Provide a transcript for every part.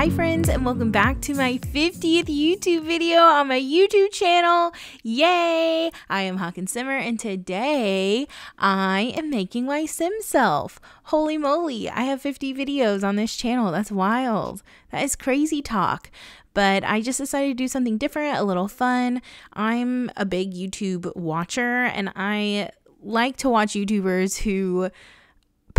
Hi friends and welcome back to my 50th YouTube video on my YouTube channel. Yay! I am Hawk and Simmer and today I am making my sim self. Holy moly, I have 50 videos on this channel. That's wild. That is crazy talk but I just decided to do something different, a little fun. I'm a big YouTube watcher and I like to watch YouTubers who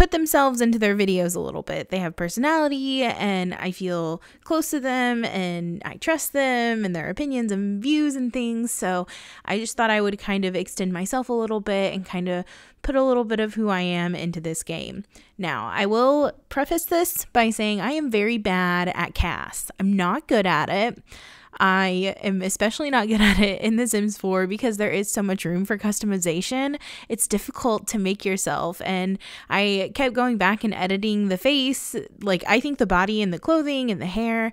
put themselves into their videos a little bit. They have personality and I feel close to them and I trust them and their opinions and views and things. So I just thought I would kind of extend myself a little bit and kind of put a little bit of who I am into this game. Now, I will preface this by saying I am very bad at casts. I'm not good at it. I am especially not good at it in The Sims 4 because there is so much room for customization. It's difficult to make yourself. And I kept going back and editing the face. Like, I think the body and the clothing and the hair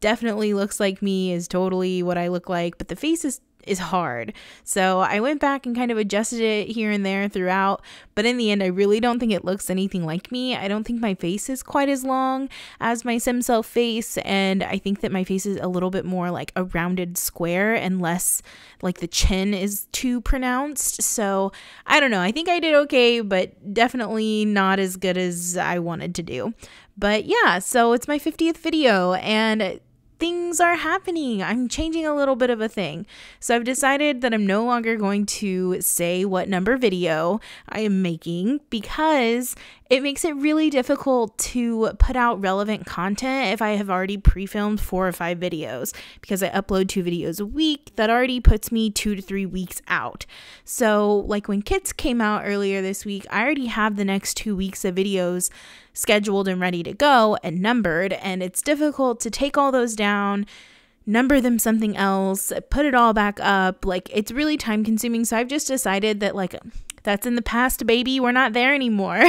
definitely looks like me, is totally what I look like, but the face is is hard. So I went back and kind of adjusted it here and there throughout, but in the end, I really don't think it looks anything like me. I don't think my face is quite as long as my sim self face, and I think that my face is a little bit more like a rounded square and less like the chin is too pronounced. So I don't know. I think I did okay, but definitely not as good as I wanted to do. But yeah, so it's my 50th video, and things are happening. I'm changing a little bit of a thing. So I've decided that I'm no longer going to say what number video I am making because it makes it really difficult to put out relevant content if I have already pre filmed four or five videos because I upload two videos a week. That already puts me two to three weeks out. So, like when Kits came out earlier this week, I already have the next two weeks of videos scheduled and ready to go and numbered. And it's difficult to take all those down, number them something else, put it all back up. Like it's really time consuming. So I've just decided that, like, that's in the past, baby. We're not there anymore.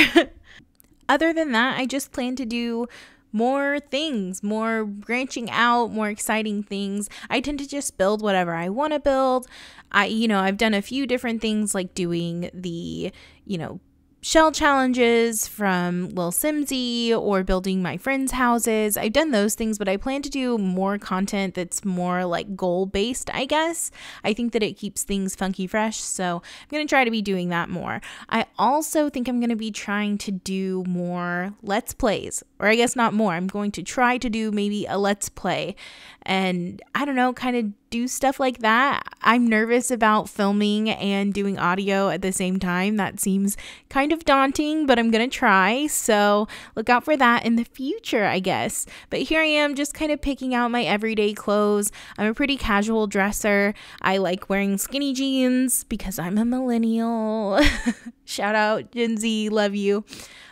Other than that, I just plan to do more things, more branching out, more exciting things. I tend to just build whatever I want to build. I you know, I've done a few different things like doing the, you know, shell challenges from Lil Simsy or building my friends' houses. I've done those things, but I plan to do more content that's more like goal based, I guess. I think that it keeps things funky fresh, so I'm going to try to be doing that more. I also think I'm going to be trying to do more Let's Plays, or I guess not more. I'm going to try to do maybe a Let's Play and I don't know, kind of do stuff like that. I'm nervous about filming and doing audio at the same time. That seems kind of daunting, but I'm going to try. So look out for that in the future, I guess. But here I am just kind of picking out my everyday clothes. I'm a pretty casual dresser. I like wearing skinny jeans because I'm a millennial. Shout out Gen Z, love you.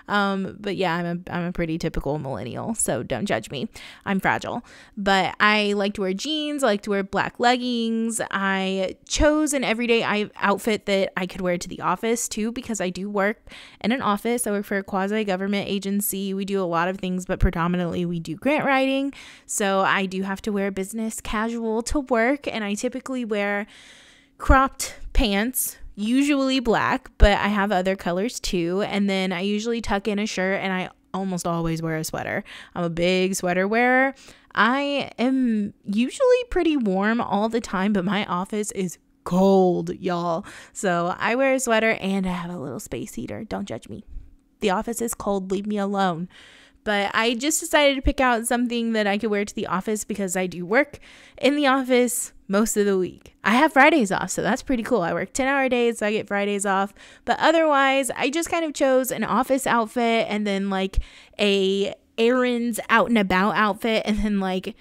Um, but yeah, I'm a I'm a pretty typical millennial, so don't judge me. I'm fragile. But I like to wear jeans, I like to wear black leggings. I chose an everyday I- outfit that I could wear to the office too, because I do work in an office. I work for a quasi government agency. We do a lot of things, but predominantly we do grant writing. So I do have to wear business casual to work, and I typically wear cropped pants usually black, but I have other colors too. And then I usually tuck in a shirt and I almost always wear a sweater. I'm a big sweater wearer. I am usually pretty warm all the time, but my office is cold, y'all. So I wear a sweater and I have a little space heater. Don't judge me. The office is cold. Leave me alone. But I just decided to pick out something that I could wear to the office because I do work in the office most of the week. I have Fridays off, so that's pretty cool. I work 10 hour days, so I get Fridays off. But otherwise, I just kind of chose an office outfit and then like a errands out and about outfit and then like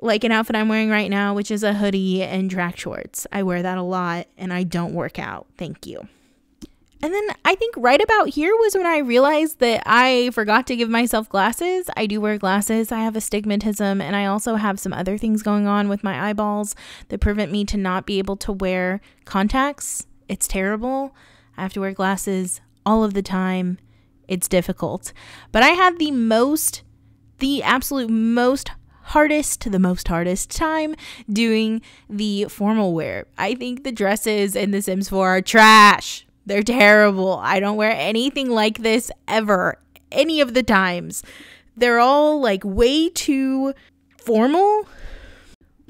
like an outfit I'm wearing right now, which is a hoodie and track shorts. I wear that a lot and I don't work out. Thank you. And then I think right about here was when I realized that I forgot to give myself glasses. I do wear glasses. I have astigmatism and I also have some other things going on with my eyeballs that prevent me to not be able to wear contacts. It's terrible. I have to wear glasses all of the time. It's difficult. But I had the most the absolute most hardest to the most hardest time doing the formal wear. I think the dresses in The Sims 4 are trash. They're terrible. I don't wear anything like this ever, any of the times. They're all like way too formal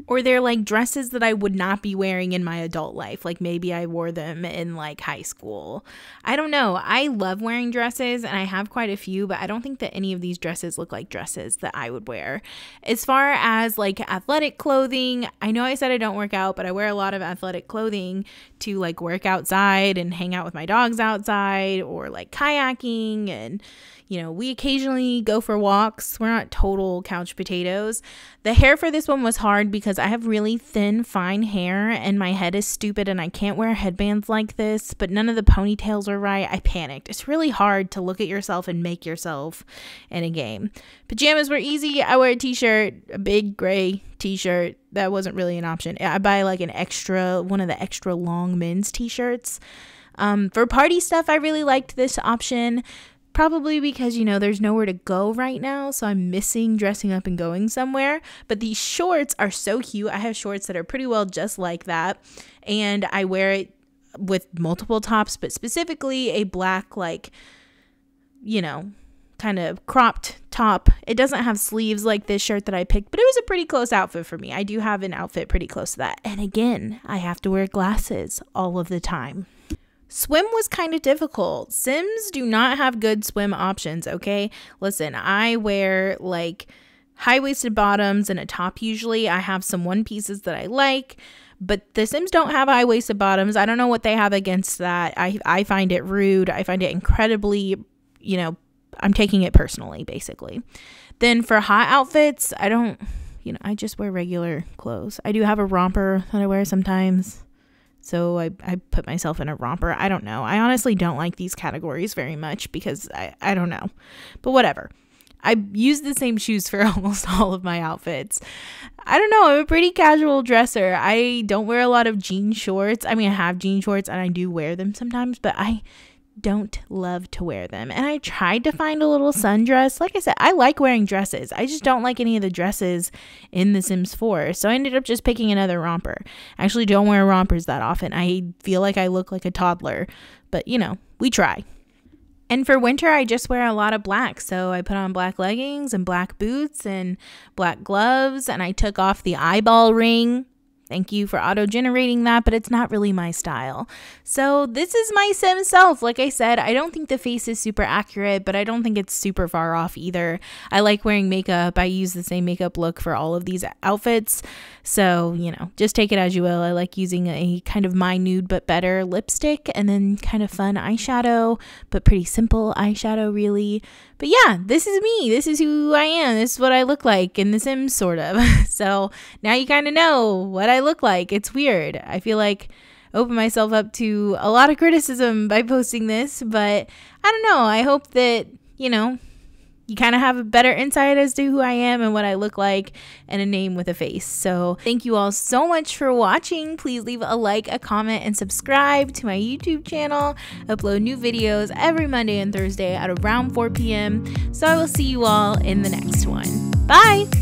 or they're like dresses that I would not be wearing in my adult life. Like maybe I wore them in like high school. I don't know. I love wearing dresses and I have quite a few, but I don't think that any of these dresses look like dresses that I would wear. As far as like athletic clothing, I know I said I don't work out, but I wear a lot of athletic clothing to like work outside and hang out with my dogs outside or like kayaking and you know, we occasionally go for walks. We're not total couch potatoes. The hair for this one was hard because I have really thin, fine hair and my head is stupid and I can't wear headbands like this, but none of the ponytails were right. I panicked. It's really hard to look at yourself and make yourself in a game. Pajamas were easy. I wear a t shirt, a big gray t shirt. That wasn't really an option. I buy like an extra, one of the extra long men's t shirts. Um, for party stuff, I really liked this option. Probably because, you know, there's nowhere to go right now, so I'm missing dressing up and going somewhere. But these shorts are so cute. I have shorts that are pretty well just like that, and I wear it with multiple tops, but specifically a black, like, you know, kind of cropped top. It doesn't have sleeves like this shirt that I picked, but it was a pretty close outfit for me. I do have an outfit pretty close to that. And again, I have to wear glasses all of the time. Swim was kind of difficult. Sims do not have good swim options, okay? Listen, I wear like high waisted bottoms and a top usually. I have some one pieces that I like, but the Sims don't have high waisted bottoms. I don't know what they have against that. I, I find it rude. I find it incredibly, you know, I'm taking it personally, basically. Then for hot outfits, I don't, you know, I just wear regular clothes. I do have a romper that I wear sometimes. So I, I put myself in a romper. I don't know. I honestly don't like these categories very much because I, I don't know. But whatever. I use the same shoes for almost all of my outfits. I don't know, I'm a pretty casual dresser. I don't wear a lot of jean shorts. I mean, I have jean shorts and I do wear them sometimes, but I don't love to wear them. And I tried to find a little sundress. Like I said, I like wearing dresses. I just don't like any of the dresses in The Sims 4. So I ended up just picking another romper. I actually don't wear rompers that often. I feel like I look like a toddler, but you know, we try. And for winter, I just wear a lot of black. So I put on black leggings and black boots and black gloves, and I took off the eyeball ring Thank you for auto generating that, but it's not really my style. So, this is my sim self. Like I said, I don't think the face is super accurate, but I don't think it's super far off either. I like wearing makeup. I use the same makeup look for all of these outfits. So, you know, just take it as you will. I like using a kind of my nude but better lipstick and then kind of fun eyeshadow, but pretty simple eyeshadow, really. But yeah, this is me. This is who I am. This is what I look like in The Sims, sort of. so, now you kind of know what I look like. It's weird. I feel like open myself up to a lot of criticism by posting this, but I don't know. I hope that, you know, you kind of have a better insight as to who I am and what I look like and a name with a face. So, thank you all so much for watching. Please leave a like, a comment, and subscribe to my YouTube channel. I upload new videos every Monday and Thursday at around 4 p.m. So, I will see you all in the next one. Bye!